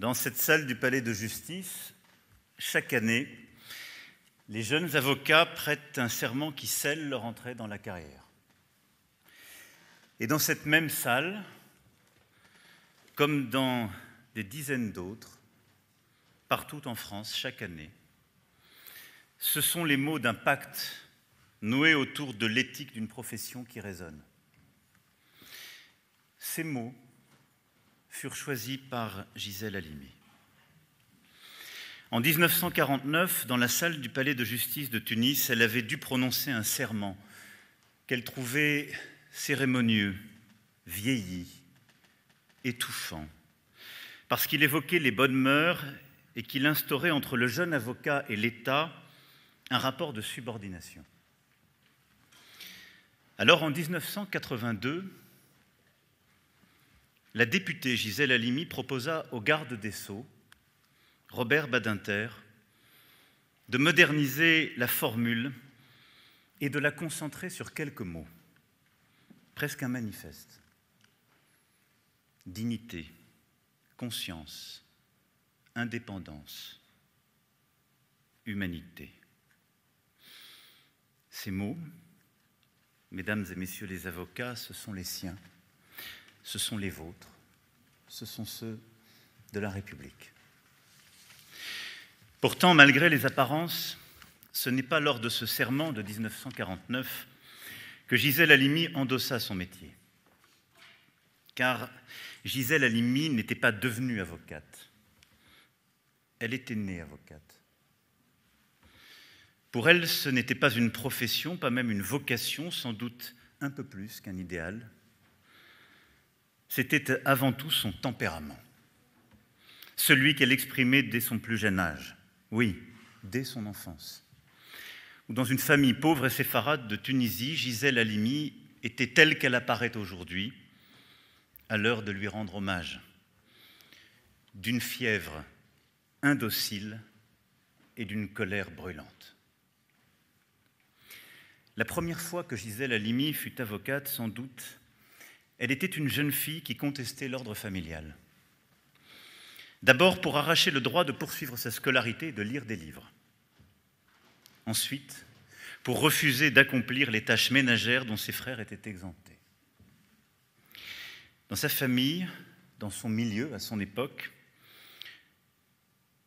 Dans cette salle du palais de justice, chaque année, les jeunes avocats prêtent un serment qui scelle leur entrée dans la carrière. Et dans cette même salle, comme dans des dizaines d'autres, partout en France, chaque année, ce sont les mots d'un pacte noué autour de l'éthique d'une profession qui résonne. Ces mots furent choisis par Gisèle Halimi. En 1949, dans la salle du palais de justice de Tunis, elle avait dû prononcer un serment qu'elle trouvait cérémonieux, vieilli, étouffant, parce qu'il évoquait les bonnes mœurs et qu'il instaurait entre le jeune avocat et l'État un rapport de subordination. Alors en 1982, la députée Gisèle Halimi proposa au garde des Sceaux, Robert Badinter, de moderniser la formule et de la concentrer sur quelques mots, presque un manifeste. Dignité, conscience, indépendance, humanité. Ces mots, mesdames et messieurs les avocats, ce sont les siens ce sont les vôtres, ce sont ceux de la République. Pourtant, malgré les apparences, ce n'est pas lors de ce serment de 1949 que Gisèle Halimi endossa son métier. Car Gisèle Halimi n'était pas devenue avocate. Elle était née avocate. Pour elle, ce n'était pas une profession, pas même une vocation, sans doute un peu plus qu'un idéal c'était avant tout son tempérament, celui qu'elle exprimait dès son plus jeune âge, oui, dès son enfance. Dans une famille pauvre et séfarade de Tunisie, Gisèle Halimi était telle qu'elle apparaît aujourd'hui, à l'heure de lui rendre hommage, d'une fièvre indocile et d'une colère brûlante. La première fois que Gisèle Halimi fut avocate, sans doute, elle était une jeune fille qui contestait l'ordre familial. D'abord pour arracher le droit de poursuivre sa scolarité et de lire des livres. Ensuite, pour refuser d'accomplir les tâches ménagères dont ses frères étaient exemptés. Dans sa famille, dans son milieu, à son époque,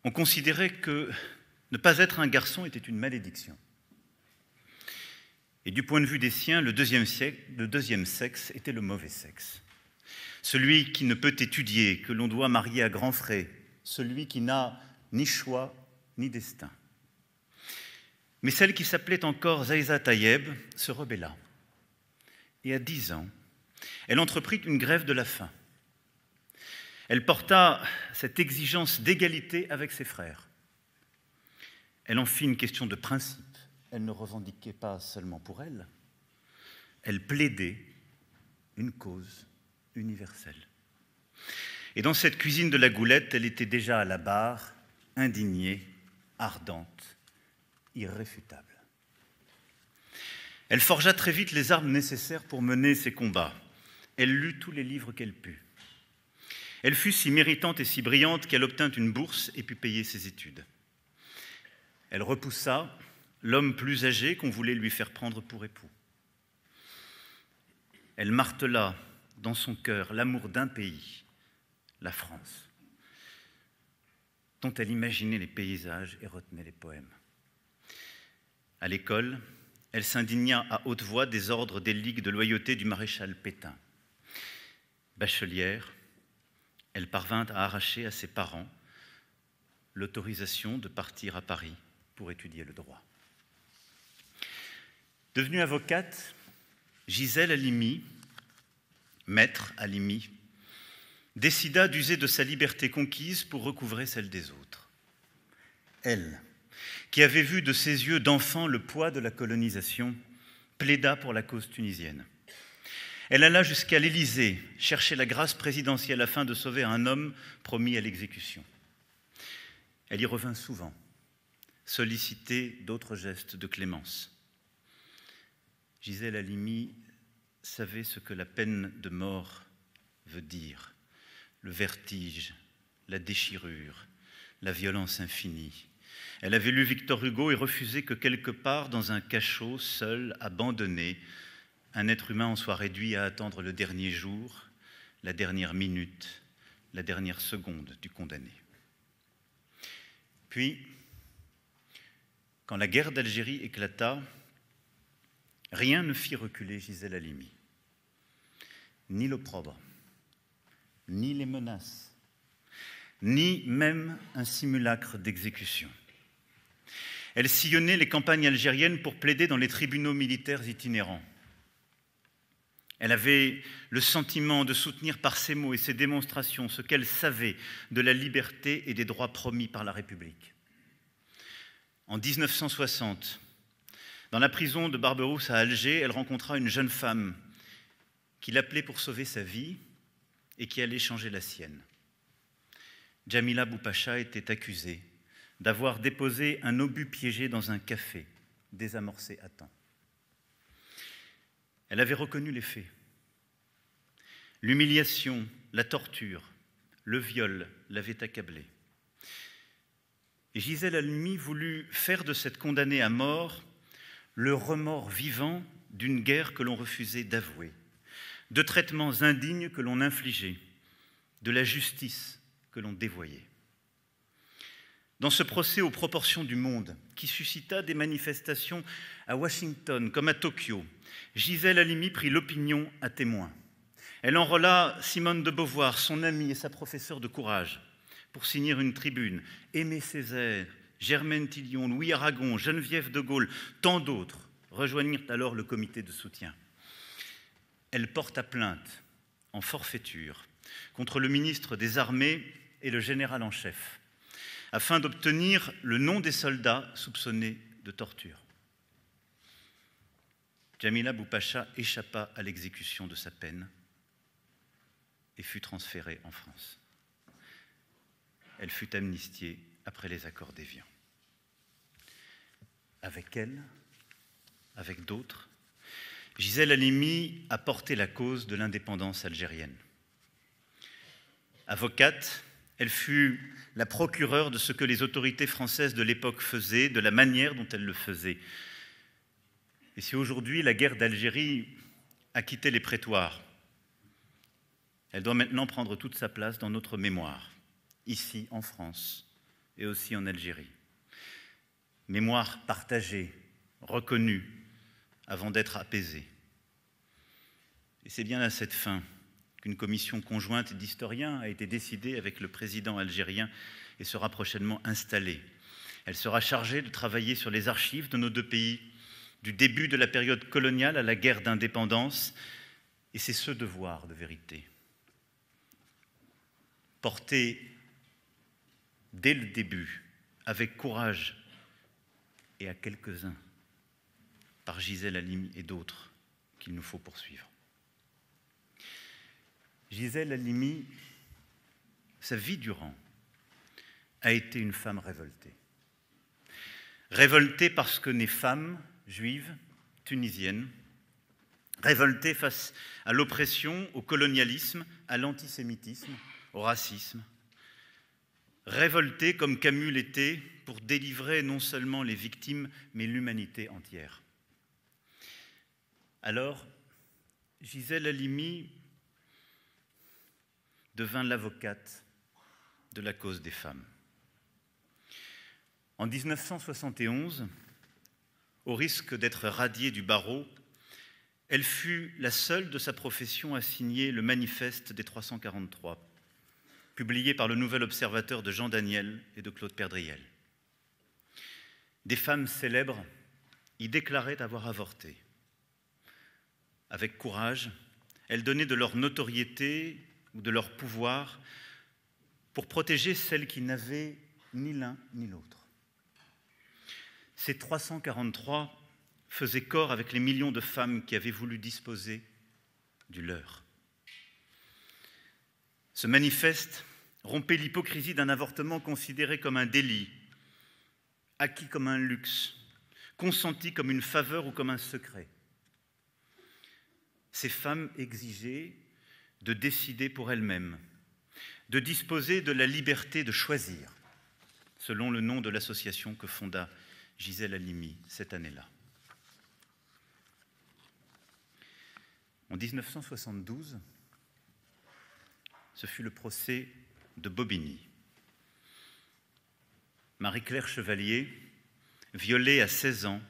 on considérait que ne pas être un garçon était une malédiction. Et du point de vue des siens, le deuxième, sexe était le mauvais sexe. Celui qui ne peut étudier, que l'on doit marier à grands frais, celui qui n'a ni choix ni destin. Mais celle qui s'appelait encore Zaïza Tayeb se rebella. Et à dix ans, elle entreprit une grève de la faim. Elle porta cette exigence d'égalité avec ses frères. Elle en fit une question de principe elle ne revendiquait pas seulement pour elle, elle plaidait une cause universelle. Et dans cette cuisine de la goulette, elle était déjà à la barre, indignée, ardente, irréfutable. Elle forgea très vite les armes nécessaires pour mener ses combats. Elle lut tous les livres qu'elle put. Elle fut si méritante et si brillante qu'elle obtint une bourse et put payer ses études. Elle repoussa l'homme plus âgé qu'on voulait lui faire prendre pour époux. Elle martela dans son cœur l'amour d'un pays, la France, dont elle imaginait les paysages et retenait les poèmes. À l'école, elle s'indigna à haute voix des ordres des ligues de loyauté du maréchal Pétain. Bachelière, elle parvint à arracher à ses parents l'autorisation de partir à Paris pour étudier le droit. Devenue avocate, Gisèle Halimi, maître Halimi, décida d'user de sa liberté conquise pour recouvrer celle des autres. Elle, qui avait vu de ses yeux d'enfant le poids de la colonisation, plaida pour la cause tunisienne. Elle alla jusqu'à l'Élysée chercher la grâce présidentielle afin de sauver un homme promis à l'exécution. Elle y revint souvent, solliciter d'autres gestes de clémence. Gisèle Halimi savait ce que la peine de mort veut dire, le vertige, la déchirure, la violence infinie. Elle avait lu Victor Hugo et refusé que quelque part, dans un cachot, seul, abandonné, un être humain en soit réduit à attendre le dernier jour, la dernière minute, la dernière seconde du condamné. Puis, quand la guerre d'Algérie éclata, Rien ne fit reculer Gisèle Halimi. Ni l'opprobre, ni les menaces, ni même un simulacre d'exécution. Elle sillonnait les campagnes algériennes pour plaider dans les tribunaux militaires itinérants. Elle avait le sentiment de soutenir par ses mots et ses démonstrations ce qu'elle savait de la liberté et des droits promis par la République. En 1960, dans la prison de Barberousse à Alger, elle rencontra une jeune femme qui l'appelait pour sauver sa vie et qui allait changer la sienne. Jamila Boupacha était accusée d'avoir déposé un obus piégé dans un café, désamorcé à temps. Elle avait reconnu les faits. L'humiliation, la torture, le viol l'avaient accablée. Gisèle Almi voulut faire de cette condamnée à mort le remords vivant d'une guerre que l'on refusait d'avouer, de traitements indignes que l'on infligeait, de la justice que l'on dévoyait. Dans ce procès aux proportions du monde, qui suscita des manifestations à Washington comme à Tokyo, Gisèle Halimi prit l'opinion à témoin. Elle enrôla Simone de Beauvoir, son amie et sa professeure de courage, pour signer une tribune. Aimer Césaire, Germaine Tillion, Louis Aragon, Geneviève de Gaulle, tant d'autres rejoignirent alors le comité de soutien. Elle porte à plainte, en forfaiture, contre le ministre des Armées et le général en chef, afin d'obtenir le nom des soldats soupçonnés de torture. Jamila Boupacha échappa à l'exécution de sa peine et fut transférée en France. Elle fut amnistiée après les accords d'Évian. Avec elle, avec d'autres, Gisèle Halimi a porté la cause de l'indépendance algérienne. Avocate, elle fut la procureure de ce que les autorités françaises de l'époque faisaient, de la manière dont elles le faisaient. Et si aujourd'hui la guerre d'Algérie a quitté les prétoires, elle doit maintenant prendre toute sa place dans notre mémoire, ici en France, et aussi en Algérie. Mémoire partagée, reconnue, avant d'être apaisée. Et c'est bien à cette fin qu'une commission conjointe d'historiens a été décidée avec le président algérien et sera prochainement installée. Elle sera chargée de travailler sur les archives de nos deux pays, du début de la période coloniale à la guerre d'indépendance, et c'est ce devoir de vérité. Porter dès le début, avec courage, et à quelques-uns, par Gisèle Halimi et d'autres, qu'il nous faut poursuivre. Gisèle Halimi, sa vie durant, a été une femme révoltée. Révoltée parce que née femme juive, tunisienne, révoltée face à l'oppression, au colonialisme, à l'antisémitisme, au racisme, Révoltée comme Camus l'était pour délivrer non seulement les victimes, mais l'humanité entière. Alors, Gisèle Halimi devint l'avocate de la cause des femmes. En 1971, au risque d'être radiée du barreau, elle fut la seule de sa profession à signer le manifeste des 343 publié par le Nouvel Observateur de Jean Daniel et de Claude Perdriel. Des femmes célèbres y déclaraient avoir avorté. Avec courage, elles donnaient de leur notoriété ou de leur pouvoir pour protéger celles qui n'avaient ni l'un ni l'autre. Ces 343 faisaient corps avec les millions de femmes qui avaient voulu disposer du leur. Ce manifeste, rompait l'hypocrisie d'un avortement considéré comme un délit, acquis comme un luxe, consenti comme une faveur ou comme un secret. Ces femmes exigeaient de décider pour elles-mêmes, de disposer de la liberté de choisir, selon le nom de l'association que fonda Gisèle Halimi cette année-là. En 1972, ce fut le procès de Bobigny. Marie-Claire Chevalier, violée à 16 ans,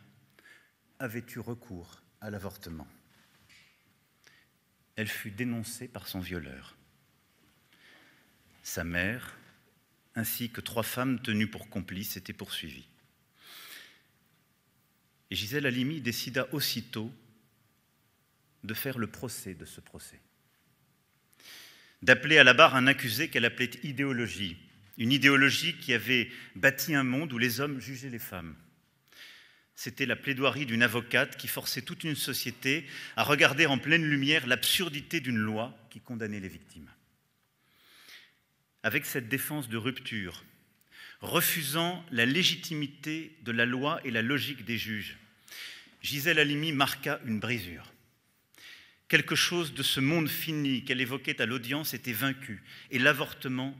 avait eu recours à l'avortement. Elle fut dénoncée par son violeur. Sa mère, ainsi que trois femmes tenues pour complices, étaient poursuivies. Et Gisèle Halimi décida aussitôt de faire le procès de ce procès d'appeler à la barre un accusé qu'elle appelait idéologie, une idéologie qui avait bâti un monde où les hommes jugeaient les femmes. C'était la plaidoirie d'une avocate qui forçait toute une société à regarder en pleine lumière l'absurdité d'une loi qui condamnait les victimes. Avec cette défense de rupture, refusant la légitimité de la loi et la logique des juges, Gisèle Halimi marqua une brisure. Quelque chose de ce monde fini qu'elle évoquait à l'audience était vaincu et l'avortement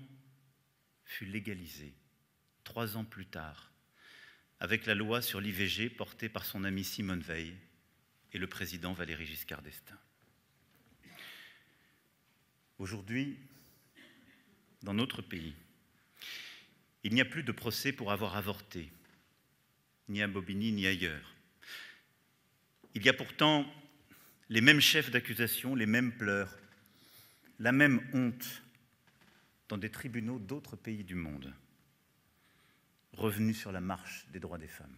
fut légalisé trois ans plus tard avec la loi sur l'IVG portée par son ami Simone Veil et le président Valéry Giscard d'Estaing. Aujourd'hui, dans notre pays, il n'y a plus de procès pour avoir avorté, ni à Bobigny, ni ailleurs. Il y a pourtant les mêmes chefs d'accusation, les mêmes pleurs, la même honte dans des tribunaux d'autres pays du monde, revenus sur la marche des droits des femmes.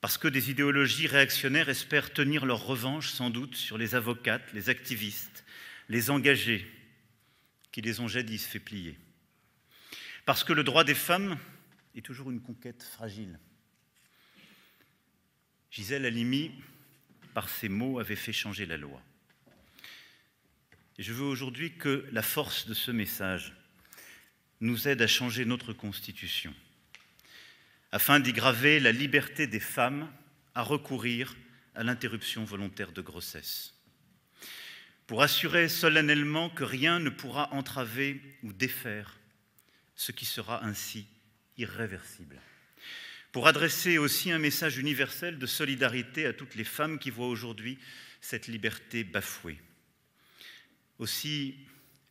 Parce que des idéologies réactionnaires espèrent tenir leur revanche sans doute sur les avocates, les activistes, les engagés qui les ont jadis fait plier. Parce que le droit des femmes est toujours une conquête fragile. Gisèle Halimi par ces mots, avait fait changer la loi. je veux aujourd'hui que la force de ce message nous aide à changer notre Constitution, afin d'y graver la liberté des femmes à recourir à l'interruption volontaire de grossesse, pour assurer solennellement que rien ne pourra entraver ou défaire ce qui sera ainsi irréversible pour adresser aussi un message universel de solidarité à toutes les femmes qui voient aujourd'hui cette liberté bafouée. Aussi,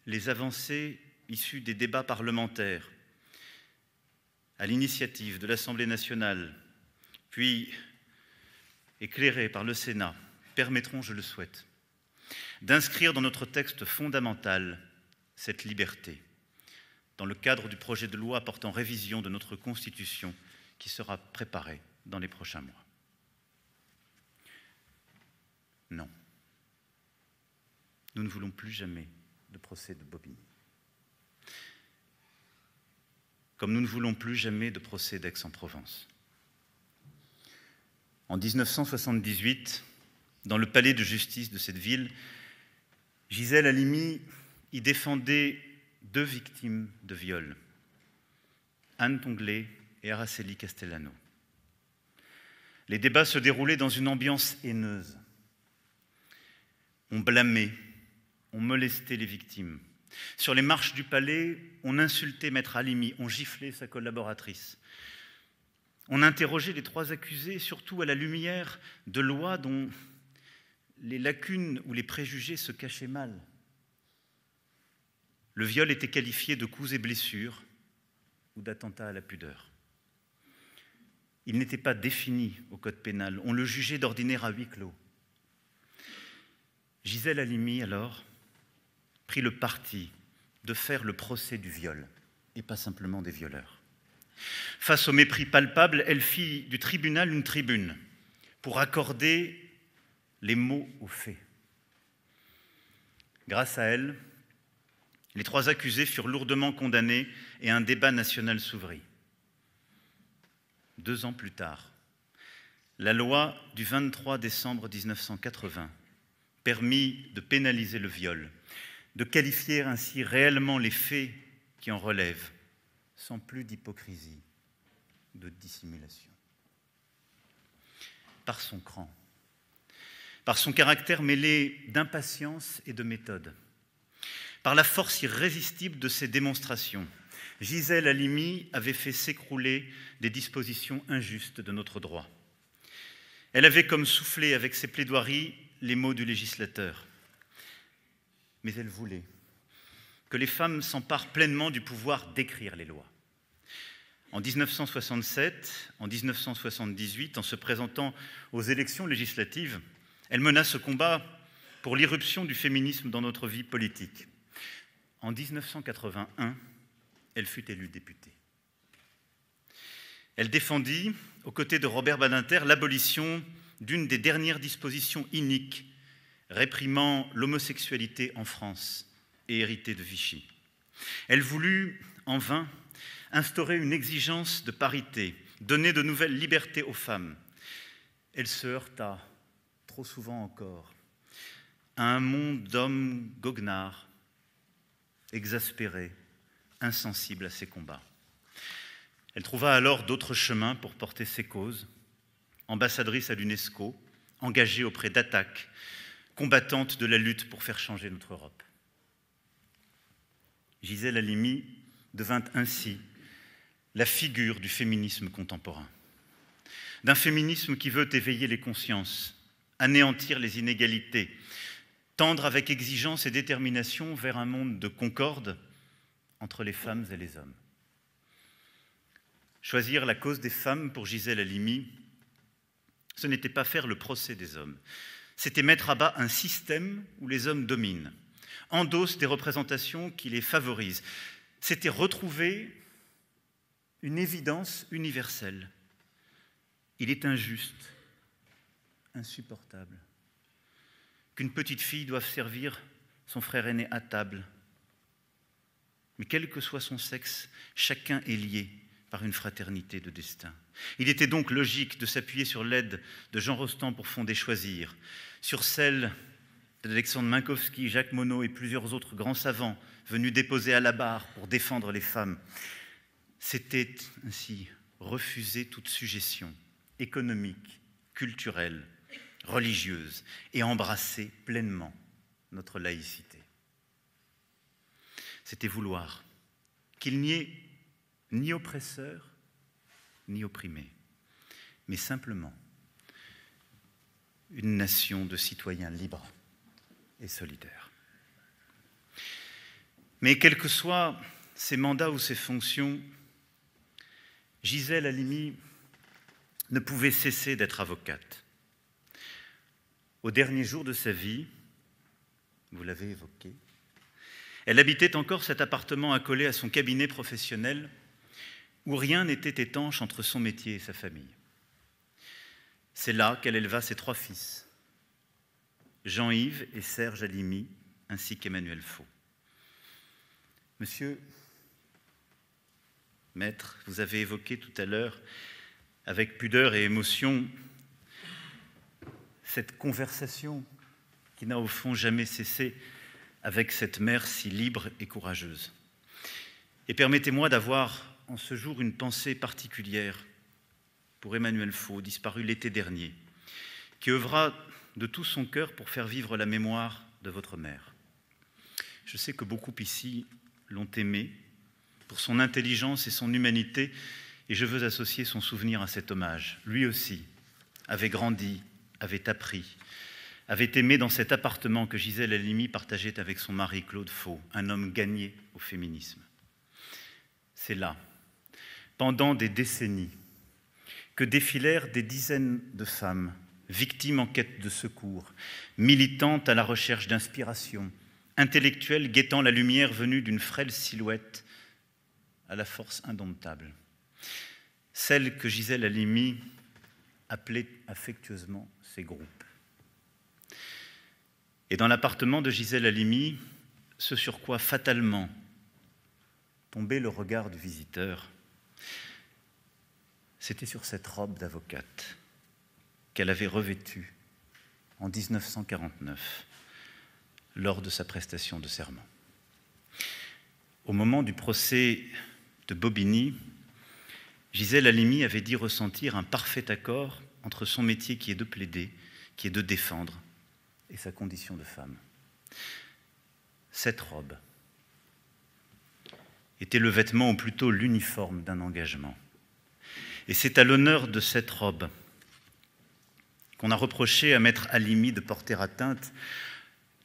les avancées issues des débats parlementaires, à l'initiative de l'Assemblée nationale, puis éclairées par le Sénat, permettront, je le souhaite, d'inscrire dans notre texte fondamental cette liberté, dans le cadre du projet de loi portant révision de notre Constitution qui sera préparé dans les prochains mois. Non. Nous ne voulons plus jamais de procès de Bobigny. Comme nous ne voulons plus jamais de procès d'Aix-en-Provence. En 1978, dans le palais de justice de cette ville, Gisèle Halimi y défendait deux victimes de viol, Anne Tonglet et Araceli Castellano. Les débats se déroulaient dans une ambiance haineuse. On blâmait, on molestait les victimes. Sur les marches du palais, on insultait Maître Alimi, on giflait sa collaboratrice. On interrogeait les trois accusés, surtout à la lumière de lois dont les lacunes ou les préjugés se cachaient mal. Le viol était qualifié de coups et blessures ou d'attentat à la pudeur. Il n'était pas défini au Code pénal. On le jugeait d'ordinaire à huis clos. Gisèle Halimi, alors, prit le parti de faire le procès du viol, et pas simplement des violeurs. Face au mépris palpable, elle fit du tribunal une tribune pour accorder les mots aux faits. Grâce à elle, les trois accusés furent lourdement condamnés et un débat national s'ouvrit deux ans plus tard, la loi du 23 décembre 1980 permit de pénaliser le viol, de qualifier ainsi réellement les faits qui en relèvent, sans plus d'hypocrisie, de dissimulation. Par son cran, par son caractère mêlé d'impatience et de méthode, par la force irrésistible de ses démonstrations, Gisèle Halimi avait fait s'écrouler des dispositions injustes de notre droit. Elle avait comme soufflé avec ses plaidoiries les mots du législateur. Mais elle voulait que les femmes s'emparent pleinement du pouvoir d'écrire les lois. En 1967, en 1978, en se présentant aux élections législatives, elle mena ce combat pour l'irruption du féminisme dans notre vie politique. En 1981, elle fut élue députée. Elle défendit, aux côtés de Robert Badinter, l'abolition d'une des dernières dispositions iniques réprimant l'homosexualité en France et héritée de Vichy. Elle voulut, en vain, instaurer une exigence de parité, donner de nouvelles libertés aux femmes. Elle se heurta, trop souvent encore, à un monde d'hommes goguenards, exaspérés, insensible à ces combats. Elle trouva alors d'autres chemins pour porter ses causes, ambassadrice à l'UNESCO, engagée auprès d'attaques, combattante de la lutte pour faire changer notre Europe. Gisèle Halimi devint ainsi la figure du féminisme contemporain, d'un féminisme qui veut éveiller les consciences, anéantir les inégalités, tendre avec exigence et détermination vers un monde de concorde entre les femmes et les hommes. Choisir la cause des femmes pour Gisèle Halimi, ce n'était pas faire le procès des hommes, c'était mettre à bas un système où les hommes dominent, endossent des représentations qui les favorisent. C'était retrouver une évidence universelle. Il est injuste, insupportable, qu'une petite fille doive servir son frère aîné à table mais quel que soit son sexe, chacun est lié par une fraternité de destin. Il était donc logique de s'appuyer sur l'aide de Jean Rostand pour fonder Choisir, sur celle d'Alexandre Minkowski, Jacques Monod et plusieurs autres grands savants venus déposer à la barre pour défendre les femmes. C'était ainsi refuser toute suggestion économique, culturelle, religieuse et embrasser pleinement notre laïcité c'était vouloir qu'il n'y ait ni oppresseur, ni opprimé, mais simplement une nation de citoyens libres et solidaires. Mais quels que soient ses mandats ou ses fonctions, Gisèle Halimi ne pouvait cesser d'être avocate. Au dernier jour de sa vie, vous l'avez évoqué, elle habitait encore cet appartement accolé à son cabinet professionnel, où rien n'était étanche entre son métier et sa famille. C'est là qu'elle éleva ses trois fils, Jean-Yves et Serge Alimi, ainsi qu'Emmanuel Faux. Monsieur, maître, vous avez évoqué tout à l'heure, avec pudeur et émotion, cette conversation qui n'a au fond jamais cessé avec cette mère si libre et courageuse. Et permettez-moi d'avoir en ce jour une pensée particulière pour Emmanuel Faux, disparu l'été dernier, qui œuvra de tout son cœur pour faire vivre la mémoire de votre mère. Je sais que beaucoup ici l'ont aimé pour son intelligence et son humanité, et je veux associer son souvenir à cet hommage. Lui aussi avait grandi, avait appris, avait aimé dans cet appartement que Gisèle Halimi partageait avec son mari Claude Faux, un homme gagné au féminisme. C'est là, pendant des décennies, que défilèrent des dizaines de femmes, victimes en quête de secours, militantes à la recherche d'inspiration, intellectuelles guettant la lumière venue d'une frêle silhouette à la force indomptable. Celle que Gisèle Halimi appelait affectueusement ses groupes. Et dans l'appartement de Gisèle Halimi, ce sur quoi fatalement tombait le regard du visiteur, c'était sur cette robe d'avocate qu'elle avait revêtue en 1949 lors de sa prestation de serment. Au moment du procès de Bobigny, Gisèle Halimi avait dit ressentir un parfait accord entre son métier qui est de plaider, qui est de défendre, et sa condition de femme. Cette robe était le vêtement ou plutôt l'uniforme d'un engagement. Et c'est à l'honneur de cette robe qu'on a reproché à Maître Alimi de porter atteinte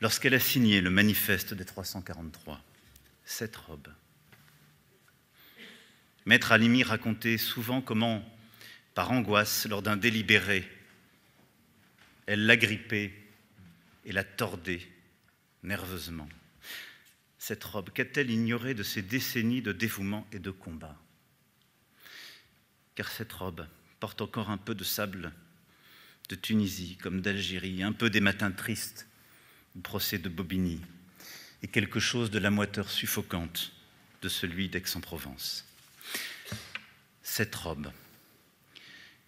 lorsqu'elle a signé le manifeste des 343. Cette robe. Maître Alimi racontait souvent comment, par angoisse, lors d'un délibéré, elle l'agrippait et la tordait nerveusement. Cette robe, qu'a-t-elle ignorée de ces décennies de dévouement et de combat Car cette robe porte encore un peu de sable de Tunisie comme d'Algérie, un peu des matins tristes du procès de Bobigny, et quelque chose de la moiteur suffocante de celui d'Aix-en-Provence. Cette robe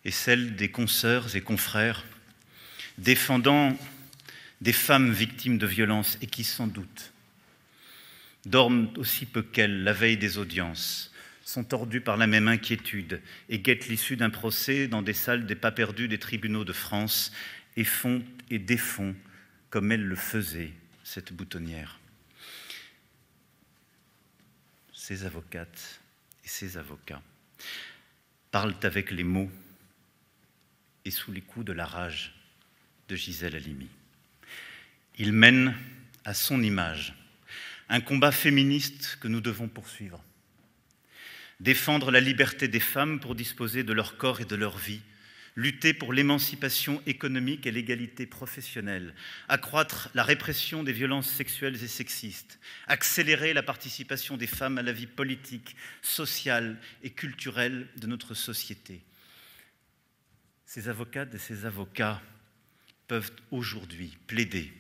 est celle des consoeurs et confrères défendant des femmes victimes de violences et qui, sans doute, dorment aussi peu qu'elles la veille des audiences, sont tordues par la même inquiétude et guettent l'issue d'un procès dans des salles des pas perdus des tribunaux de France et font et défont, comme elle le faisait, cette boutonnière. Ces avocates et ces avocats parlent avec les mots et sous les coups de la rage de Gisèle Halimi. Il mène à son image un combat féministe que nous devons poursuivre. Défendre la liberté des femmes pour disposer de leur corps et de leur vie, lutter pour l'émancipation économique et l'égalité professionnelle, accroître la répression des violences sexuelles et sexistes, accélérer la participation des femmes à la vie politique, sociale et culturelle de notre société. Ces avocates et ces avocats peuvent aujourd'hui plaider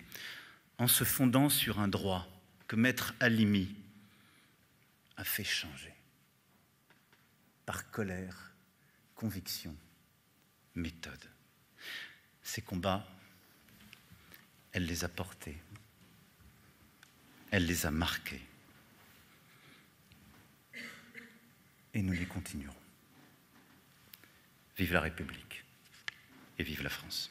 en se fondant sur un droit que Maître Alimi a fait changer par colère, conviction, méthode. Ces combats, elle les a portés, elle les a marqués, et nous les continuerons. Vive la République et vive la France.